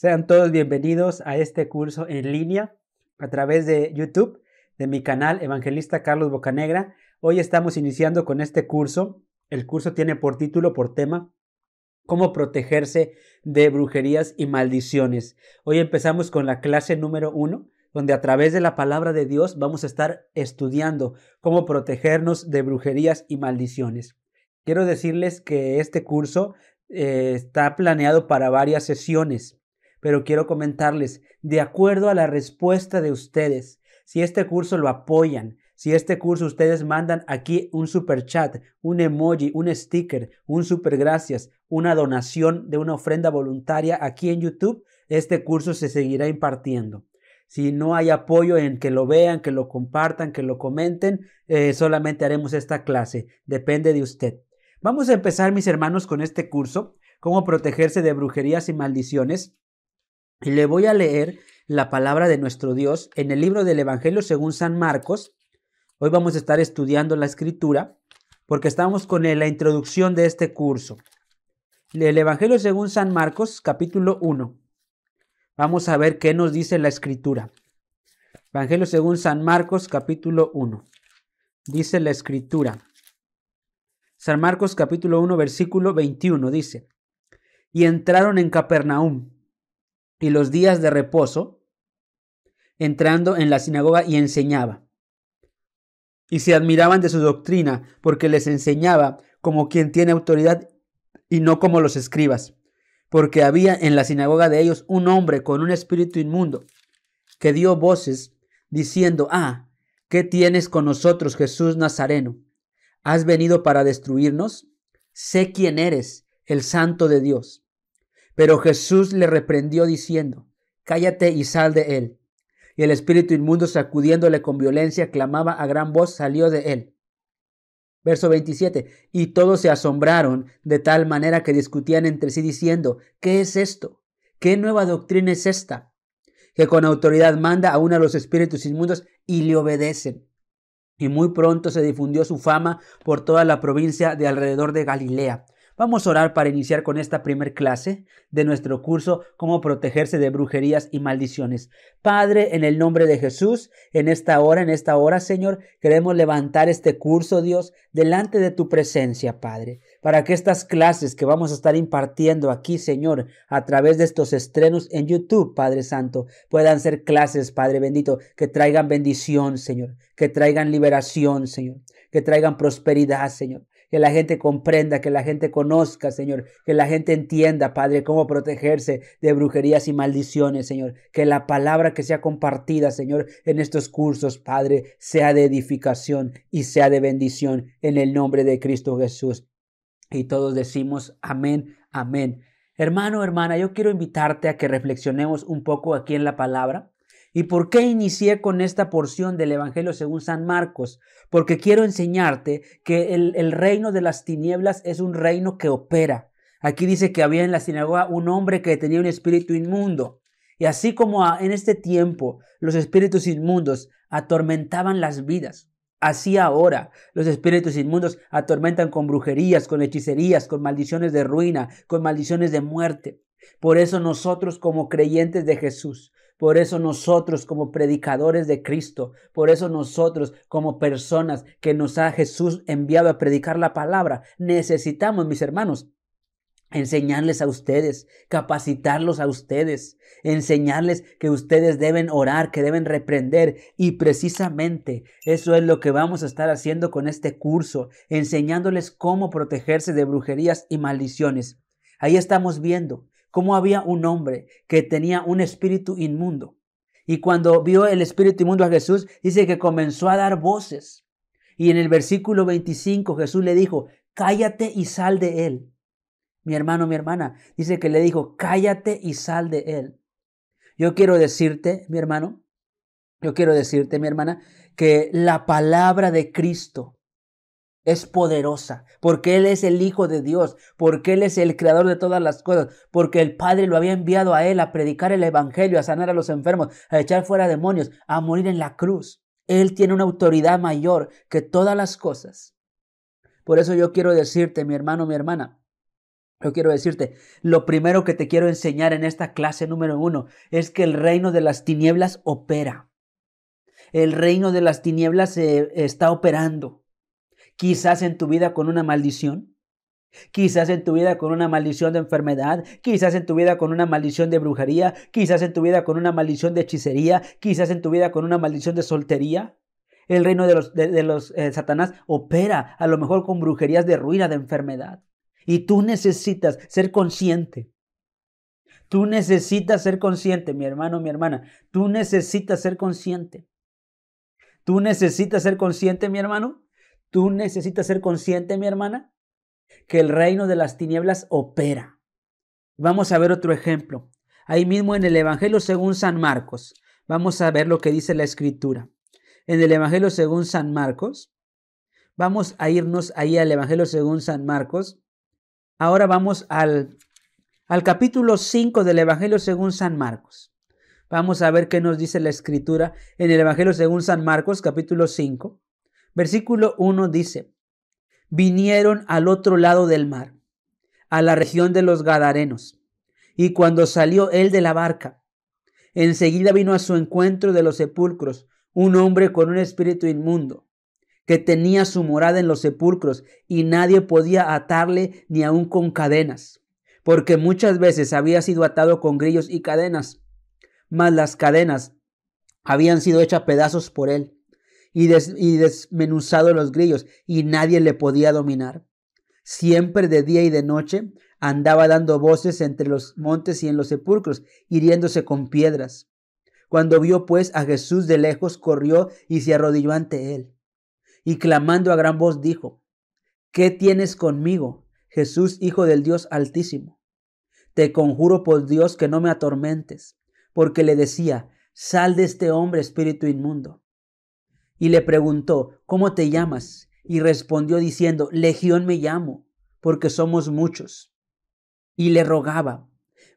Sean todos bienvenidos a este curso en línea a través de YouTube de mi canal Evangelista Carlos Bocanegra. Hoy estamos iniciando con este curso. El curso tiene por título, por tema, cómo protegerse de brujerías y maldiciones. Hoy empezamos con la clase número uno, donde a través de la palabra de Dios vamos a estar estudiando cómo protegernos de brujerías y maldiciones. Quiero decirles que este curso eh, está planeado para varias sesiones pero quiero comentarles, de acuerdo a la respuesta de ustedes, si este curso lo apoyan, si este curso ustedes mandan aquí un super chat, un emoji, un sticker, un super gracias, una donación de una ofrenda voluntaria aquí en YouTube, este curso se seguirá impartiendo. Si no hay apoyo en que lo vean, que lo compartan, que lo comenten, eh, solamente haremos esta clase. Depende de usted. Vamos a empezar, mis hermanos, con este curso, cómo protegerse de brujerías y maldiciones. Y le voy a leer la palabra de nuestro Dios en el libro del Evangelio según San Marcos. Hoy vamos a estar estudiando la escritura porque estamos con la introducción de este curso. El Evangelio según San Marcos capítulo 1. Vamos a ver qué nos dice la escritura. Evangelio según San Marcos capítulo 1. Dice la escritura. San Marcos capítulo 1 versículo 21 dice, y entraron en Capernaum y los días de reposo, entrando en la sinagoga y enseñaba. Y se admiraban de su doctrina, porque les enseñaba como quien tiene autoridad y no como los escribas, porque había en la sinagoga de ellos un hombre con un espíritu inmundo, que dio voces diciendo, ah, ¿qué tienes con nosotros, Jesús Nazareno? ¿Has venido para destruirnos? Sé quién eres, el santo de Dios. Pero Jesús le reprendió diciendo, Cállate y sal de él. Y el espíritu inmundo, sacudiéndole con violencia, clamaba a gran voz, salió de él. Verso 27. Y todos se asombraron de tal manera que discutían entre sí diciendo, ¿qué es esto? ¿Qué nueva doctrina es esta? Que con autoridad manda a uno a los espíritus inmundos y le obedecen. Y muy pronto se difundió su fama por toda la provincia de alrededor de Galilea. Vamos a orar para iniciar con esta primer clase de nuestro curso Cómo protegerse de brujerías y maldiciones. Padre, en el nombre de Jesús, en esta hora, en esta hora, Señor, queremos levantar este curso, Dios, delante de tu presencia, Padre, para que estas clases que vamos a estar impartiendo aquí, Señor, a través de estos estrenos en YouTube, Padre Santo, puedan ser clases, Padre bendito, que traigan bendición, Señor, que traigan liberación, Señor, que traigan prosperidad, Señor, que la gente comprenda, que la gente conozca, Señor, que la gente entienda, Padre, cómo protegerse de brujerías y maldiciones, Señor, que la palabra que sea compartida, Señor, en estos cursos, Padre, sea de edificación y sea de bendición en el nombre de Cristo Jesús. Y todos decimos amén, amén. Hermano, hermana, yo quiero invitarte a que reflexionemos un poco aquí en la palabra. ¿Y por qué inicié con esta porción del Evangelio según San Marcos? Porque quiero enseñarte que el, reino de las tinieblas es un reino que opera. Aquí dice que había en la sinagoga un hombre que tenía un espíritu inmundo. Y así como en este tiempo los espíritus inmundos atormentaban las vidas, así ahora los espíritus inmundos atormentan con brujerías, con hechicerías, con maldiciones de ruina, con maldiciones de muerte. Por eso nosotros como creyentes de Jesús por eso nosotros como predicadores de Cristo, por eso nosotros como personas que nos ha Jesús enviado a predicar la palabra, necesitamos, mis hermanos, enseñarles a ustedes, capacitarlos a ustedes, enseñarles que ustedes deben orar, que deben reprender. Y precisamente eso es lo que vamos a estar haciendo con este curso, enseñándoles cómo protegerse de brujerías y maldiciones. Ahí estamos viendo cómo había un hombre que tenía un espíritu inmundo. Y cuando vio el espíritu inmundo a Jesús, dice que comenzó a dar voces. Y en el versículo 25 Jesús le dijo, cállate y sal de él. Mi hermano, mi hermana, dice que le dijo, cállate y sal de él. Yo quiero decirte, mi hermano, yo quiero decirte, mi hermana, que la palabra de Cristo es poderosa, porque Él es el Hijo de Dios, porque Él es el Creador de todas las cosas, porque el Padre lo había enviado a Él a predicar el Evangelio, a sanar a los enfermos, a echar fuera demonios, a morir en la cruz. Él tiene una autoridad mayor que todas las cosas. Por eso yo quiero decirte, mi hermano, mi hermana, yo quiero decirte, lo primero que te quiero enseñar en esta clase número uno es que el reino de las tinieblas opera. El reino de las tinieblas está operando Quizás en tu vida con una maldición. Quizás en tu vida con una maldición de enfermedad, quizás en tu vida con una maldición de brujería, quizás en tu vida con una maldición de hechicería, quizás en tu vida con una maldición de soltería. El reino de los, eh, Satanás opera a lo mejor con brujerías de ruina, de enfermedad. Y tú necesitas ser consciente. Tú necesitas ser consciente, mi hermano, mi hermana. Tú necesitas ser consciente. Tú necesitas ser consciente, mi hermano, Tú necesitas ser consciente, mi hermana, que el reino de las tinieblas opera. Vamos a ver otro ejemplo. Ahí mismo en el Evangelio según San Marcos. Vamos a ver lo que dice la escritura. En el Evangelio según San Marcos. Vamos a irnos ahí al Evangelio según San Marcos. Ahora vamos al, al capítulo 5 del Evangelio según San Marcos. Vamos a ver qué nos dice la escritura en el Evangelio según San Marcos, capítulo 5. Versículo 1 dice, vinieron al otro lado del mar, a la región de los Gadarenos, y cuando salió él de la barca, enseguida vino a su encuentro de los sepulcros un hombre con un espíritu inmundo, que tenía su morada en los sepulcros, y nadie podía atarle ni aun con cadenas, porque muchas veces había sido atado con grillos y cadenas, mas las cadenas habían sido hechas pedazos por él y, desmenuzado los grillos, y nadie le podía dominar. Siempre de día y de noche andaba dando voces entre los montes y en los sepulcros, hiriéndose con piedras. Cuando vio pues a Jesús de lejos, corrió y se arrodilló ante él. Y clamando a gran voz dijo, ¿Qué tienes conmigo, Jesús, Hijo del Dios Altísimo? Te conjuro por Dios que no me atormentes, porque le decía, sal de este hombre espíritu inmundo y le preguntó, ¿cómo te llamas? Y respondió diciendo, Legión me llamo, porque somos muchos. Y le rogaba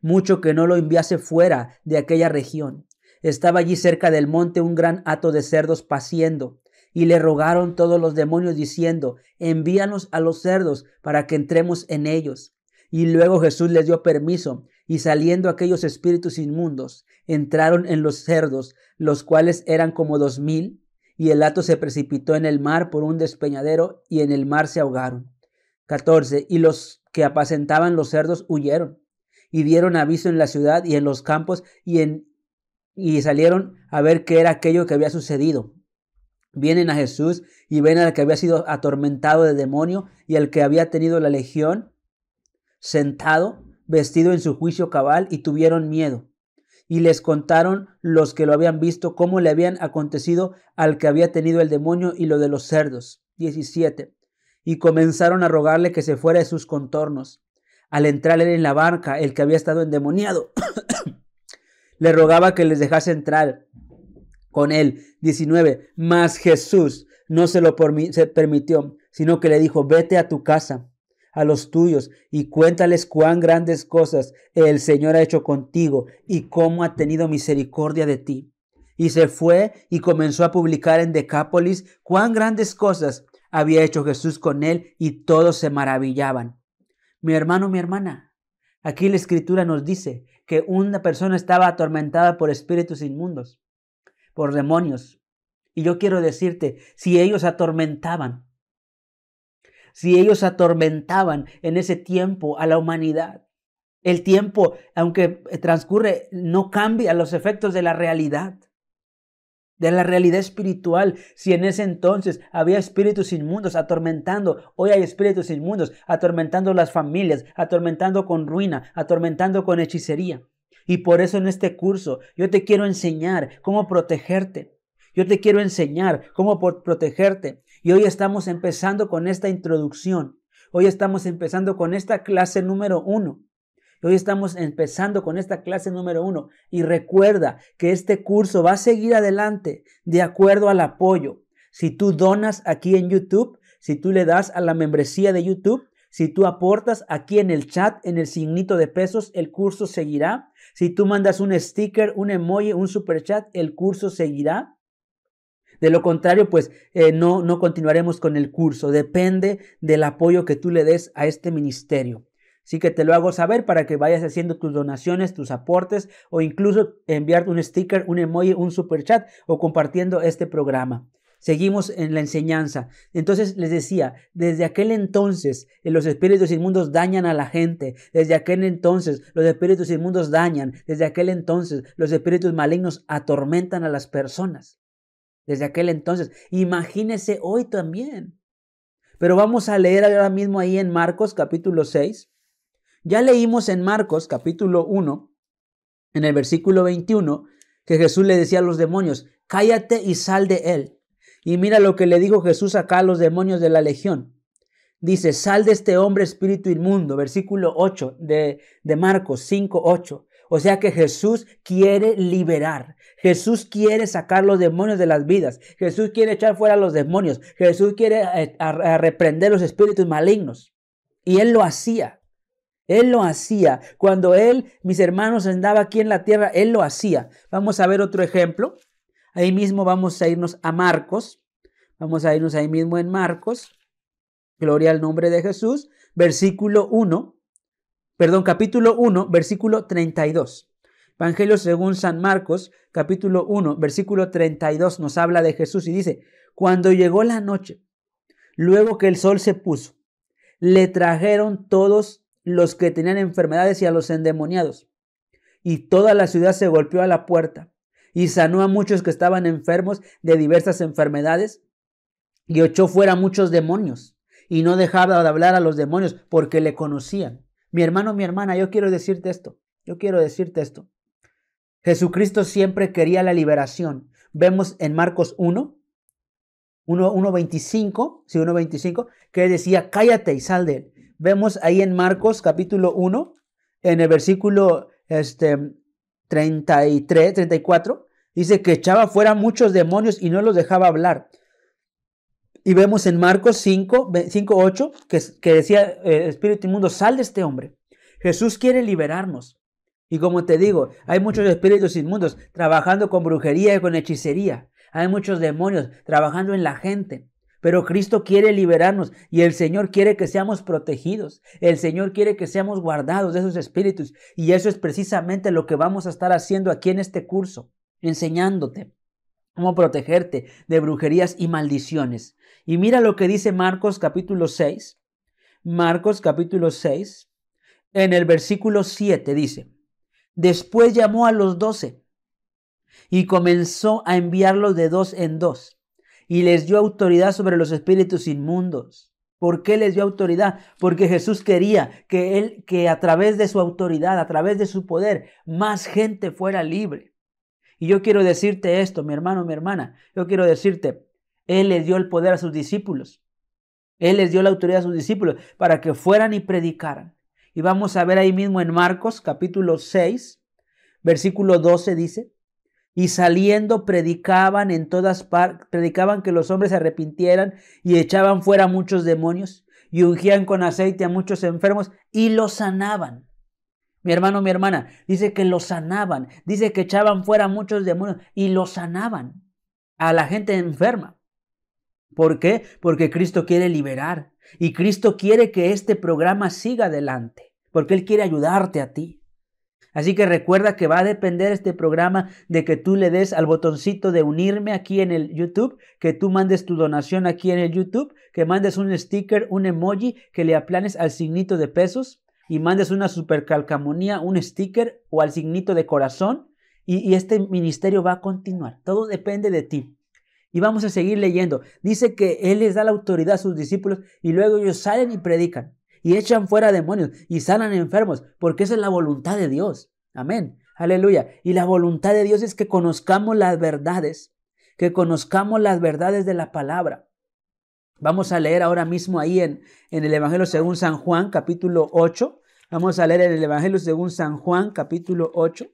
mucho que no lo enviase fuera de aquella región. Estaba allí cerca del monte un gran hato de cerdos paciendo, y le rogaron todos los demonios diciendo, envíanos a los cerdos para que entremos en ellos. Y luego Jesús les dio permiso, y saliendo aquellos espíritus inmundos, entraron en los cerdos, los cuales eran como dos mil, y el hato se precipitó en el mar por un despeñadero y en el mar se ahogaron. 14. Y los que apacentaban los cerdos huyeron y dieron aviso en la ciudad y en los campos y, en, y salieron a ver qué era aquello que había sucedido. Vienen a Jesús y ven al que había sido atormentado de demonio y al que había tenido la legión sentado, vestido en su juicio cabal y tuvieron miedo y les contaron los que lo habían visto cómo le habían acontecido al que había tenido el demonio y lo de los cerdos. 17. Y comenzaron a rogarle que se fuera de sus contornos. Al entrar él en la barca, el que había estado endemoniado, le rogaba que les dejase entrar con él. 19. Mas Jesús no se lo permitió, sino que le dijo, vete a tu casa a los tuyos y cuéntales cuán grandes cosas el Señor ha hecho contigo y cómo ha tenido misericordia de ti. Y se fue y comenzó a publicar en Decápolis cuán grandes cosas había hecho Jesús con él y todos se maravillaban. Mi hermano, mi hermana, aquí la escritura nos dice que una persona estaba atormentada por espíritus inmundos, por demonios. Y yo quiero decirte, si ellos atormentaban si ellos atormentaban en ese tiempo a la humanidad. El tiempo, aunque eh, transcurre, no cambia los efectos de la realidad, de la realidad espiritual. Si en ese entonces había espíritus inmundos atormentando, hoy hay espíritus inmundos atormentando las familias, atormentando con ruina, atormentando con hechicería. Y por eso en este curso yo te quiero enseñar cómo protegerte. Yo te quiero enseñar cómo protegerte. Y hoy estamos empezando con esta introducción. Hoy estamos empezando con esta clase número uno. Hoy estamos empezando con esta clase número uno. Y recuerda que este curso va a seguir adelante de acuerdo al apoyo. Si tú donas aquí en YouTube, si tú le das a la membresía de YouTube, si tú aportas aquí en el chat, en el signito de pesos, el curso seguirá. Si tú mandas un sticker, un emoji, un super chat, el curso seguirá. De lo contrario, pues eh, no, no continuaremos con el curso. Depende del apoyo que tú le des a este ministerio. Así que te lo hago saber para que vayas haciendo tus donaciones, tus aportes o incluso enviarte un sticker, un emoji, un super chat o compartiendo este programa. Seguimos en la enseñanza. Entonces les decía, desde aquel entonces eh, los espíritus inmundos dañan a la gente, desde aquel entonces los espíritus inmundos dañan, desde aquel entonces los espíritus malignos atormentan a las personas desde aquel entonces. Imagínese hoy también. Pero vamos a leer ahora mismo ahí en Marcos capítulo 6. Ya leímos en Marcos capítulo 1, en el versículo 21, que Jesús le decía a los demonios, cállate y sal de él. Y mira lo que le dijo Jesús acá a los demonios de la legión. Dice, sal de este hombre espíritu inmundo, versículo 8 de, de Marcos 5, 8. O sea que Jesús quiere liberar, Jesús quiere sacar los demonios de las vidas. Jesús quiere echar fuera los demonios. Jesús quiere eh, arreprender reprender los espíritus malignos. Y él lo hacía. Él lo hacía. Cuando él, mis hermanos, andaba aquí en la tierra, él lo hacía. Vamos a ver otro ejemplo. Ahí mismo vamos a irnos a Marcos. Vamos a irnos ahí mismo en Marcos. Gloria al nombre de Jesús. Versículo 1. Perdón, capítulo 1, versículo 32. Evangelio según San Marcos, capítulo 1, versículo 32, nos habla de Jesús y dice, cuando llegó la noche, luego que el sol se puso, le trajeron todos los que tenían enfermedades y a los endemoniados. Y toda la ciudad se golpeó a la puerta y sanó a muchos que estaban enfermos de diversas enfermedades y echó fuera muchos demonios y no dejaba de hablar a los demonios porque le conocían. Mi hermano, mi hermana, yo quiero decirte esto, yo quiero decirte esto. Jesucristo siempre quería la liberación. Vemos en Marcos 1, 1.25, sí, 1.25, que decía, cállate y sal de él. Vemos ahí en Marcos capítulo 1, en el versículo este, 33, 34, dice que echaba fuera muchos demonios y no los dejaba hablar. Y vemos en Marcos 5, 5 8, que, que decía, eh, Espíritu Inmundo, sal de este hombre. Jesús quiere liberarnos. Y como te digo, hay muchos espíritus inmundos trabajando con brujería y con hechicería. Hay muchos demonios trabajando en la gente. Pero Cristo quiere liberarnos y el Señor quiere que seamos protegidos. El Señor quiere que seamos guardados de esos espíritus. Y eso es precisamente lo que vamos a estar haciendo aquí en este curso, enseñándote cómo protegerte de brujerías y maldiciones. Y mira lo que dice Marcos capítulo 6. Marcos capítulo 6, en el versículo 7 dice, Después llamó a los doce y comenzó a enviarlos de dos en dos y les dio autoridad sobre los espíritus inmundos. ¿Por qué les dio autoridad? Porque Jesús quería que él que a través de su autoridad, a través de su poder, más gente fuera libre. Y yo quiero decirte esto, mi hermano, mi hermana, yo quiero decirte, él les dio el poder a sus discípulos. Él les dio la autoridad a sus discípulos para que fueran y predicaran, y vamos a ver ahí mismo en Marcos capítulo 6, versículo 12 dice, y saliendo predicaban en todas partes, predicaban que los hombres se arrepintieran y echaban fuera muchos demonios y ungían con aceite a muchos enfermos y los sanaban. Mi hermano, mi hermana, dice que los sanaban, dice que echaban fuera muchos demonios y los sanaban a la gente enferma. ¿Por qué? Porque Cristo quiere liberar, y Cristo quiere que este programa siga adelante, porque Él quiere ayudarte a ti. Así que recuerda que va a depender este programa de que tú le des al botoncito de unirme aquí en el YouTube, que tú mandes tu donación aquí en el YouTube, que mandes un sticker, un emoji, que le aplanes al signito de pesos y mandes una supercalcamonía, un sticker o al signito de corazón y, y este ministerio va a continuar. Todo depende de ti. Y vamos a seguir leyendo. Dice que Él les da la autoridad a sus discípulos y luego ellos salen y predican y echan fuera demonios y sanan enfermos, porque esa es la voluntad de Dios. Amén. Aleluya. Y la voluntad de Dios es que conozcamos las verdades, que conozcamos las verdades de la palabra. Vamos a leer ahora mismo ahí en, en el Evangelio según San Juan, capítulo 8. Vamos a leer en el Evangelio según San Juan, capítulo 8,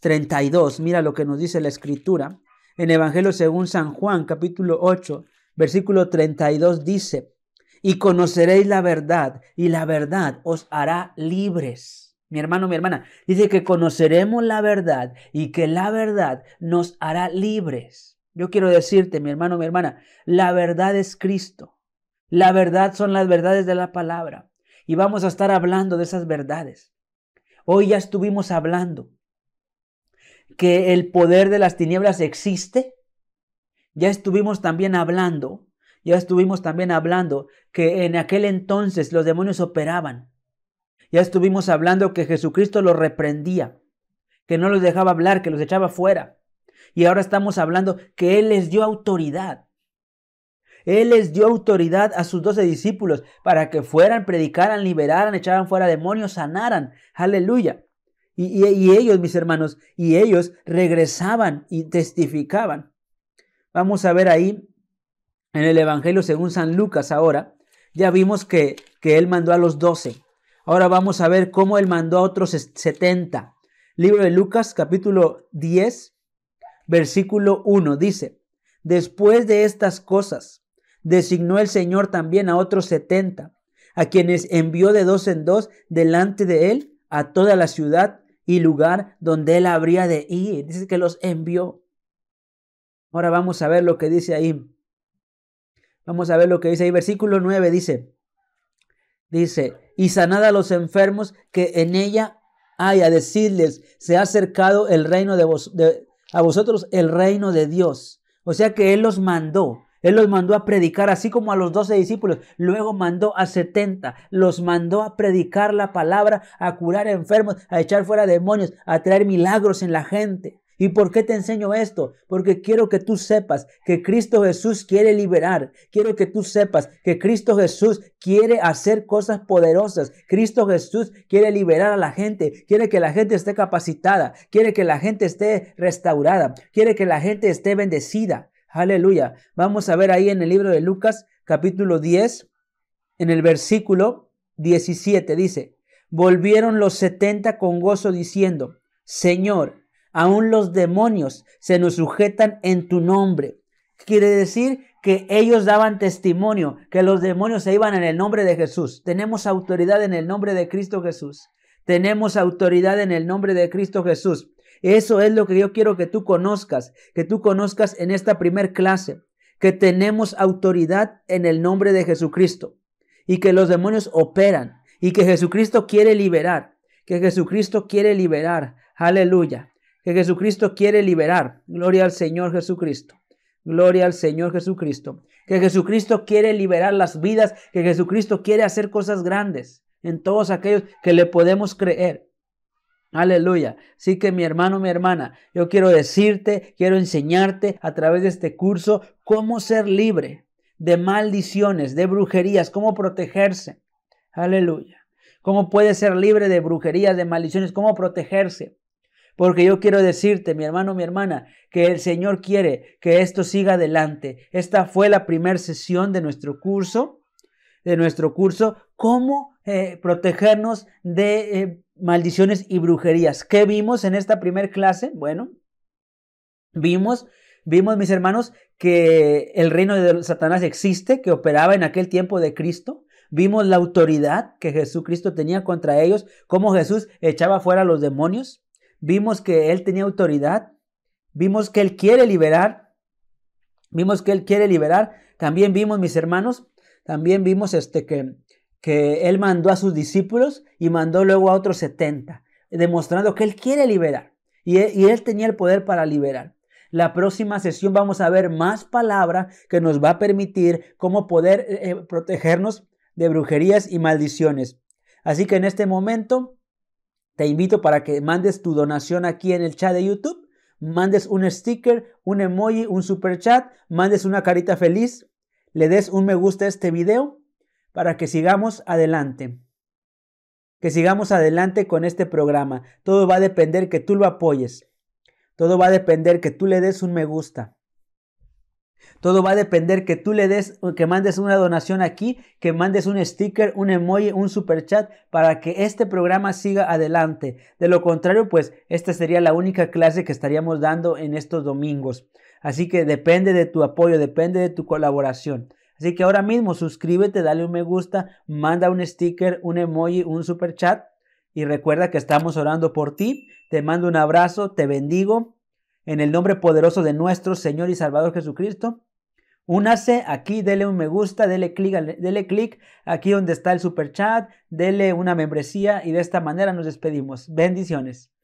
32. Mira lo que nos dice la escritura. En Evangelio según San Juan, capítulo 8, versículo 32 dice, y conoceréis la verdad, y la verdad os hará libres. Mi hermano, mi hermana, dice que conoceremos la verdad y que la verdad nos hará libres. Yo quiero decirte, mi hermano, mi hermana, la verdad es Cristo. La verdad son las verdades de la palabra. Y vamos a estar hablando de esas verdades. Hoy ya estuvimos hablando que el poder de las tinieblas existe? Ya estuvimos también hablando, ya estuvimos también hablando que en aquel entonces los demonios operaban. Ya estuvimos hablando que Jesucristo los reprendía, que no los dejaba hablar, que los echaba fuera. Y ahora estamos hablando que Él les dio autoridad. Él les dio autoridad a sus doce discípulos para que fueran, predicaran, liberaran, echaran fuera demonios, sanaran. Aleluya. Y, ellos, mis hermanos, y ellos regresaban y testificaban. Vamos a ver ahí en el Evangelio según San Lucas ahora. Ya vimos que, que él mandó a los doce. Ahora vamos a ver cómo él mandó a otros setenta. Libro de Lucas capítulo 10, versículo 1 dice, después de estas cosas, designó el Señor también a otros setenta, a quienes envió de dos en dos delante de él a toda la ciudad y lugar donde él habría de ir. Dice que los envió. Ahora vamos a ver lo que dice ahí. Vamos a ver lo que dice ahí. Versículo 9 dice, dice, y sanad a los enfermos que en ella haya, a decirles, se ha acercado el reino de, vos, a vosotros el reino de Dios. O sea que Él los mandó. Él los mandó a predicar, así como a los doce discípulos. Luego mandó a setenta. Los mandó a predicar la palabra, a curar enfermos, a echar fuera demonios, a traer milagros en la gente. ¿Y por qué te enseño esto? Porque quiero que tú sepas que Cristo Jesús quiere liberar. Quiero que tú sepas que Cristo Jesús quiere hacer cosas poderosas. Cristo Jesús quiere liberar a la gente. Quiere que la gente esté capacitada. Quiere que la gente esté restaurada. Quiere que la gente esté bendecida. Aleluya. Vamos a ver ahí en el libro de Lucas capítulo 10, en el versículo 17, dice, volvieron los setenta con gozo diciendo, Señor, aún los demonios se nos sujetan en tu nombre. Quiere decir que ellos daban testimonio, que los demonios se iban en el nombre de Jesús. Tenemos autoridad en el nombre de Cristo Jesús. Tenemos autoridad en el nombre de Cristo Jesús. Eso es lo que yo quiero que tú conozcas, que tú conozcas en esta primer clase, que tenemos autoridad en el nombre de Jesucristo y que los demonios operan y que Jesucristo quiere liberar, que Jesucristo quiere liberar, aleluya, que Jesucristo quiere liberar, gloria al Señor Jesucristo, gloria al Señor Jesucristo, que Jesucristo quiere liberar las vidas, que Jesucristo quiere hacer cosas grandes, en todos aquellos que le podemos creer. Aleluya. Así que mi hermano, mi hermana, yo quiero decirte, quiero enseñarte a través de este curso cómo ser libre de maldiciones, de brujerías, cómo protegerse. Aleluya. Cómo puede ser libre de brujerías, de maldiciones, cómo protegerse. Porque yo quiero decirte, mi hermano, mi hermana, que el Señor quiere que esto siga adelante. Esta fue la primera sesión de nuestro curso, de nuestro curso, cómo eh, protegernos de eh, maldiciones y brujerías. ¿Qué vimos en esta primera clase? Bueno, vimos, vimos, mis hermanos, que el reino de Satanás existe, que operaba en aquel tiempo de Cristo. Vimos la autoridad que Jesucristo tenía contra ellos, cómo Jesús echaba fuera a los demonios. Vimos que Él tenía autoridad. Vimos que Él quiere liberar. Vimos que Él quiere liberar. También vimos, mis hermanos, también vimos este que que él mandó a sus discípulos y mandó luego a otros 70, demostrando que él quiere liberar e, y él, tenía el poder para liberar. La próxima sesión vamos a ver más palabra que nos va a permitir cómo poder eh, eh, protegernos de brujerías y maldiciones. Así que en este momento te invito para que mandes tu donación aquí en el chat de YouTube, mandes un sticker, un emoji, un super chat, mandes una carita feliz, le des un me gusta a este video para que sigamos adelante. Que sigamos adelante con este programa. Todo va a depender que tú lo apoyes. Todo va a depender que tú le des un me gusta. Todo va a depender que tú le des, que mandes una donación aquí, que mandes un sticker, un emoji, un super chat para que este programa siga adelante. De lo contrario, pues esta sería la única clase que estaríamos dando en estos domingos. Así que depende de tu apoyo, depende de tu colaboración. Así que ahora mismo suscríbete, dale un me gusta, manda un sticker, un emoji, un super chat y recuerda que estamos orando por ti. Te mando un abrazo, te bendigo en el nombre poderoso de nuestro Señor y Salvador Jesucristo. Únase aquí, dele un me gusta, dele clic dele click aquí donde está el super chat, dele una membresía y de esta manera nos despedimos. Bendiciones.